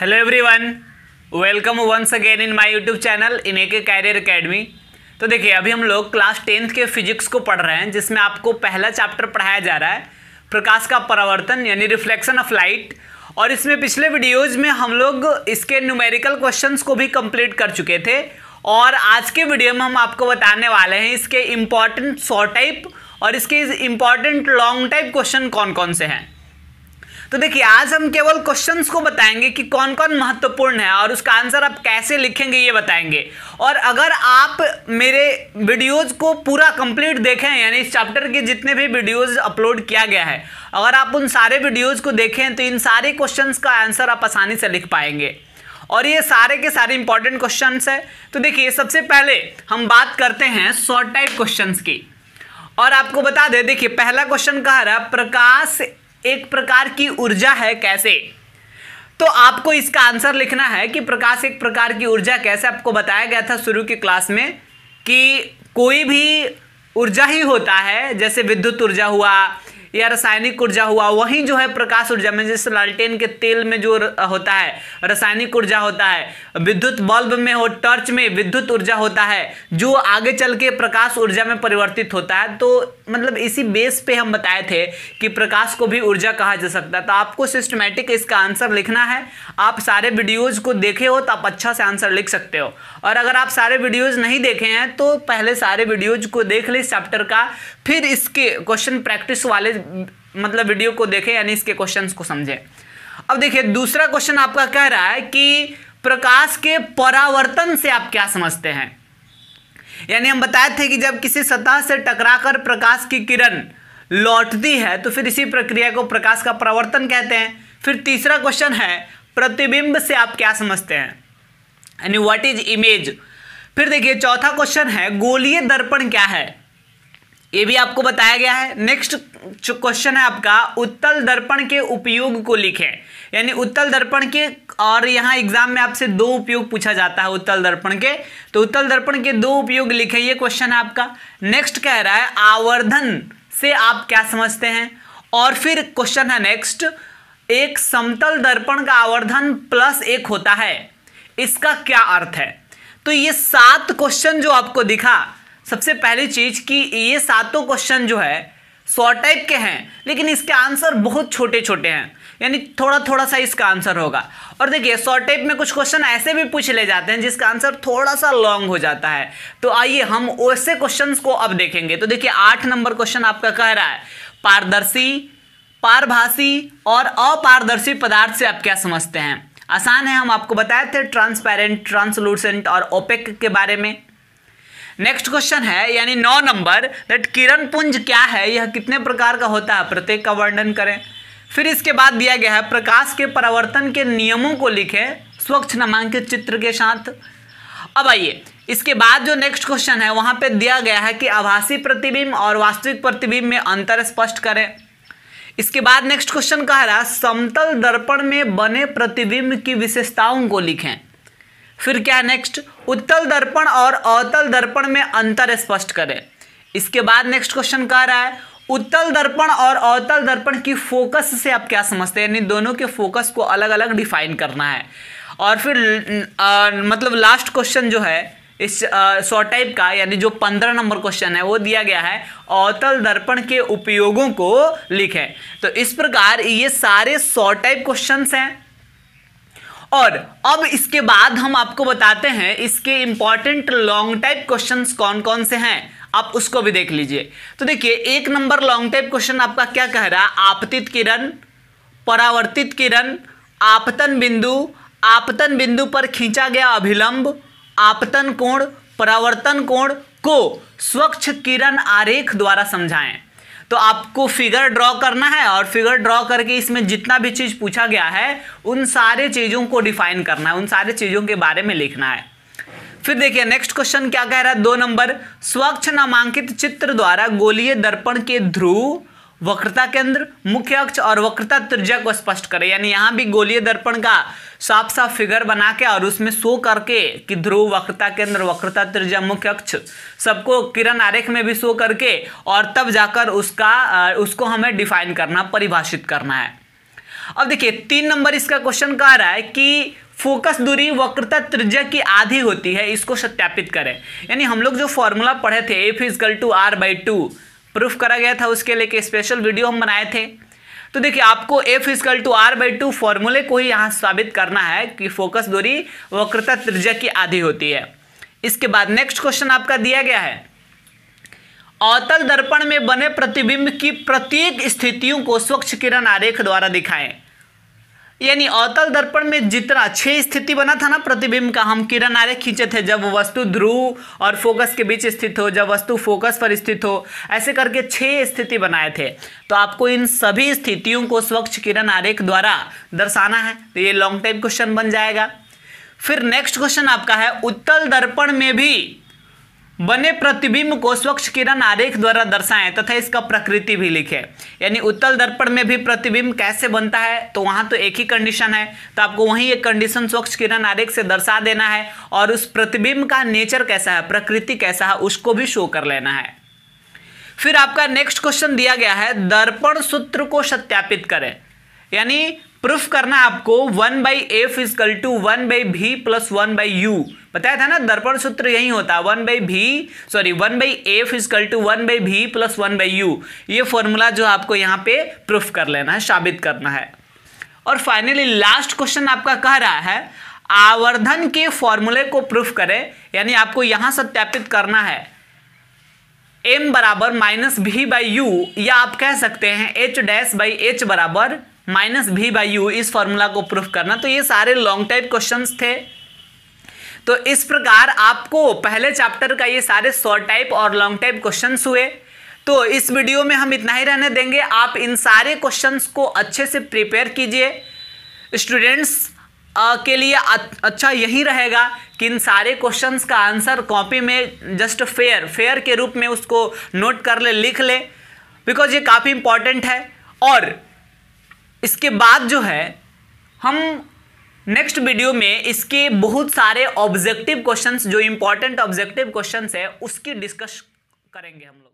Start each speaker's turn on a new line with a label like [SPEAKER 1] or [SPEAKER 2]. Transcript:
[SPEAKER 1] hello everyone welcome once again in my YouTube channel in A K career academy तो देखिए अभी हम लोग क्लास टेंथ के फिजिक्स को पढ़ रहे हैं जिसमें आपको पहला चैप्टर पढ़ाया जा रहा है प्रकाश का परावर्तन यानी रिफ्लेक्शन ऑफ लाइट और इसमें पिछले वीडियोज़ में हम लोग इसके न्यूमेरिकल क्वेश्चन को भी कम्प्लीट कर चुके थे और आज के वीडियो में हम आपको बताने वाले हैं इसके इम्पॉर्टेंट शॉर्ट टाइप और इसके इम्पॉर्टेंट लॉन्ग टाइप क्वेश्चन कौन कौन से हैं तो देखिए आज हम केवल क्वेश्चंस को बताएंगे कि कौन कौन महत्वपूर्ण है और उसका आंसर आप कैसे लिखेंगे ये बताएंगे और अगर आप मेरे वीडियोज़ को पूरा कंप्लीट देखें यानी इस चैप्टर के जितने भी वीडियोज़ अपलोड किया गया है अगर आप उन सारे वीडियोज़ को देखें तो इन सारे क्वेश्चन का आंसर आप आसानी से लिख पाएंगे और ये सारे के सारे इंपॉर्टेंट क्वेश्चन है तो देखिए सबसे पहले हम बात करते हैं शॉर्ट टाइप क्वेश्चन की और आपको बता दें देखिए पहला क्वेश्चन कह रहा प्रकाश एक प्रकार की ऊर्जा है कैसे तो आपको इसका आंसर लिखना है कि प्रकाश एक प्रकार की ऊर्जा कैसे आपको बताया गया था शुरू की क्लास में कि कोई भी ऊर्जा ही होता है जैसे विद्युत ऊर्जा हुआ या रासायनिक ऊर्जा हुआ वहीं जो है प्रकाश ऊर्जा में जैसे लालटेन के तेल में जो होता है रासायनिक ऊर्जा होता है विद्युत बल्ब में हो टर्च में विद्युत ऊर्जा होता है जो आगे चल के प्रकाश ऊर्जा में परिवर्तित होता है तो मतलब इसी बेस पे हम बताए थे कि प्रकाश को भी ऊर्जा कहा जा सकता है तो आपको सिस्टमेटिक इसका आंसर लिखना है आप सारे वीडियोज को देखे हो तो आप अच्छा से आंसर लिख सकते हो और अगर आप सारे वीडियोज नहीं देखे हैं तो पहले सारे वीडियोज को देख ले चैप्टर का फिर इसके क्वेश्चन प्रैक्टिस वाले मतलब वीडियो को देखें यानी इसके क्वेश्चन को समझें अब देखिए दूसरा क्वेश्चन आपका कह रहा है कि प्रकाश के परावर्तन से आप क्या समझते हैं यानी हम बताए थे कि जब किसी सतह से टकराकर प्रकाश की किरण लौटती है तो फिर इसी प्रक्रिया को प्रकाश का परावर्तन कहते हैं फिर तीसरा क्वेश्चन है प्रतिबिंब से आप क्या समझते हैं यानी व्हाट इज इमेज फिर देखिए चौथा क्वेश्चन है गोलीय दर्पण क्या है ये भी आपको बताया गया है नेक्स्ट जो क्वेश्चन है आपका उत्तल दर्पण के उपयोग को लिखें यानी उत्तल दर्पण के और यहाँ एग्जाम में आपसे दो उपयोग पूछा जाता है उत्तल दर्पण के तो उत्तल दर्पण के दो उपयोग लिखें ये क्वेश्चन है आपका नेक्स्ट कह रहा है आवर्धन से आप क्या समझते हैं और फिर क्वेश्चन है नेक्स्ट एक समतल दर्पण का आवर्धन प्लस एक होता है इसका क्या अर्थ है तो ये सात क्वेश्चन जो आपको दिखा सबसे पहली चीज कि ये सातों क्वेश्चन जो है सौ टाइप के हैं लेकिन इसके आंसर बहुत छोटे छोटे हैं यानी थोड़ा थोड़ा सा इसका आंसर होगा और देखिए सौ टाइप में कुछ क्वेश्चन ऐसे भी पूछ ले जाते हैं जिसका आंसर थोड़ा सा लॉन्ग हो जाता है तो आइए हम वैसे क्वेश्चंस को अब देखेंगे तो देखिए आठ नंबर क्वेश्चन आपका कह रहा है पारदर्शी पारभाषी और अपारदर्शी पदार्थ से आप क्या समझते हैं आसान है हम आपको बताए थे ट्रांसपेरेंट ट्रांसलूसेंट और ओपेक के बारे में नेक्स्ट क्वेश्चन है यानी नौ नंबर दट किरण पुंज क्या है यह कितने प्रकार का होता है प्रत्येक का वर्णन करें फिर इसके बाद दिया गया है प्रकाश के परावर्तन के नियमों को लिखें स्वच्छ नामांकित चित्र के साथ अब आइए इसके बाद जो नेक्स्ट क्वेश्चन है वहां पे दिया गया है कि आभासी प्रतिबिंब और वास्तविक प्रतिबिंब में अंतर स्पष्ट करें इसके बाद नेक्स्ट क्वेश्चन कह रहा है समतल दर्पण में बने प्रतिबिंब की विशेषताओं को लिखें फिर क्या नेक्स्ट उत्तल दर्पण और अवतल दर्पण में अंतर स्पष्ट करें इसके बाद नेक्स्ट क्वेश्चन कह रहा है उत्तल दर्पण और अवतल दर्पण की फोकस से आप क्या समझते हैं यानी दोनों के फोकस को अलग अलग डिफाइन करना है और फिर आ, मतलब लास्ट क्वेश्चन जो है इस शॉर्ट टाइप का यानी जो पंद्रह नंबर क्वेश्चन है वो दिया गया है अवतल दर्पण के उपयोगों को लिखें तो इस प्रकार ये सारे शॉर्ट टाइप क्वेश्चंस हैं और अब इसके बाद हम आपको बताते हैं इसके इंपॉर्टेंट लॉन्ग टाइप क्वेश्चंस कौन कौन से हैं आप उसको भी देख लीजिए तो देखिए एक नंबर लॉन्ग टाइप क्वेश्चन आपका क्या कह रहा है आपतित किरण परावर्तित किरण आपतन बिंदु आपतन बिंदु पर खींचा गया अभिलंब आपतन कोण परावर्तन कोण को स्वच्छ किरण आरेख द्वारा समझाएं तो आपको फिगर ड्रॉ करना है और फिगर ड्रॉ करके इसमें जितना भी चीज़ पूछा गया है उन सारे चीज़ों को डिफाइन करना है उन सारे चीज़ों के बारे में लिखना है फिर देखिए नेक्स्ट क्वेश्चन क्या कह रहा है दो नंबर स्वच्छ नामांकित चित्र द्वारा गोलीय दर्पण के ध्रुव वक्रता केंद्र मुख्य अक्ष और वक्रता त्रिज्या को स्पष्ट करें यानी यहाँ भी गोलीय दर्पण का साफ साफ फिगर बना के और उसमें शो करके कि ध्रुव वक्रता केंद्र वक्रता त्रिज्या मुख्य अक्ष सबको किरण आरेख में भी शो करके और तब जाकर उसका उसको हमें डिफाइन करना परिभाषित करना है अब देखिए तीन नंबर इसका क्वेश्चन कह रहा है कि फोकस दूरी वक्रता त्रिज्या की आधी होती है इसको सत्यापित करें यानी हम लोग जो फॉर्मूला पढ़े थे A is equal to R by two proof करा गया था उसके लेके स्पेशल वीडियो हम बनाए थे तो देखिए आपको F is equal to R by two फॉर्मूले को ही यहाँ साबित करना है कि फोकस दूरी वक्रता त्रिज्या की आधी होती है इसके बाद नेक्स्ट क्वेश्चन आपका दिया गया है अवतल दर्पण में बने प्रतिबिंब की प्रत्येक स्थितियों को स्वच्छ किरण आरेख द्वारा दिखाएं यानी अवतल दर्पण में जितना छह स्थिति बना था ना प्रतिबिंब का हम किरण आरे खींचे थे जब वस्तु ध्रुव और फोकस के बीच स्थित हो जब वस्तु फोकस पर स्थित हो ऐसे करके छह स्थिति बनाए थे तो आपको इन सभी स्थितियों को स्वच्छ किरण आरेख द्वारा दर्शाना है तो ये लॉन्ग टाइम क्वेश्चन बन जाएगा फिर नेक्स्ट क्वेश्चन आपका है उत्तल दर्पण में भी बने प्रतिबिंब को स्वच्छ किरण आरेख द्वारा दर्शाएं तथा इसका प्रकृति भी लिखे यानी उत्तल दर्पण में भी प्रतिबिंब कैसे बनता है तो वहां तो एक ही कंडीशन है तो आपको वही एक कंडीशन स्वच्छ किरण आरेख से दर्शा देना है और उस प्रतिबिंब का नेचर कैसा है प्रकृति कैसा है उसको भी शो कर लेना है फिर आपका नेक्स्ट क्वेश्चन दिया गया है दर्पण सूत्र को सत्यापित करें यानी प्रूफ करना आपको one by F is equal to one by V plus one by U बताया था ना दर्पण सूत्र यही होता है one by V sorry one by F is equal to one by V plus one by U ये फॉर्मूला जो आपको यहाँ पे प्रूफ कर लेना है साबित करना है और फाइनली लास्ट क्वेश्चन आपका कह रहा है आवर्धन के फॉर्मूले को प्रूफ करें यानी आपको यहाँ सत्यापित करना है एम बराबर माइनस भी बाई यू या आप कह सकते हैं एच डैश बाई एच बराबर माइनस भी बाई यू इस फॉर्मूला को प्रूफ करना तो ये सारे लॉन्ग टाइप क्वेश्चंस थे तो इस प्रकार आपको पहले चैप्टर का ये सारे शॉर्ट टाइप और लॉन्ग टाइप क्वेश्चंस हुए तो इस वीडियो में हम इतना ही रहने देंगे आप इन सारे क्वेश्चंस को अच्छे से प्रिपेयर कीजिए स्टूडेंट्स के लिए अच्छा यही रहेगा कि इन सारे क्वेश्चंस का आंसर कॉपी में जस्ट फेयर फेयर के रूप में उसको नोट कर ले लिख ले बिकॉज ये काफ़ी इंपॉर्टेंट है और इसके बाद जो है हम नेक्स्ट वीडियो में इसके बहुत सारे ऑब्जेक्टिव क्वेश्चंस जो इंपॉर्टेंट ऑब्जेक्टिव क्वेश्चंस है उसकी डिस्कस करेंगे हम लोग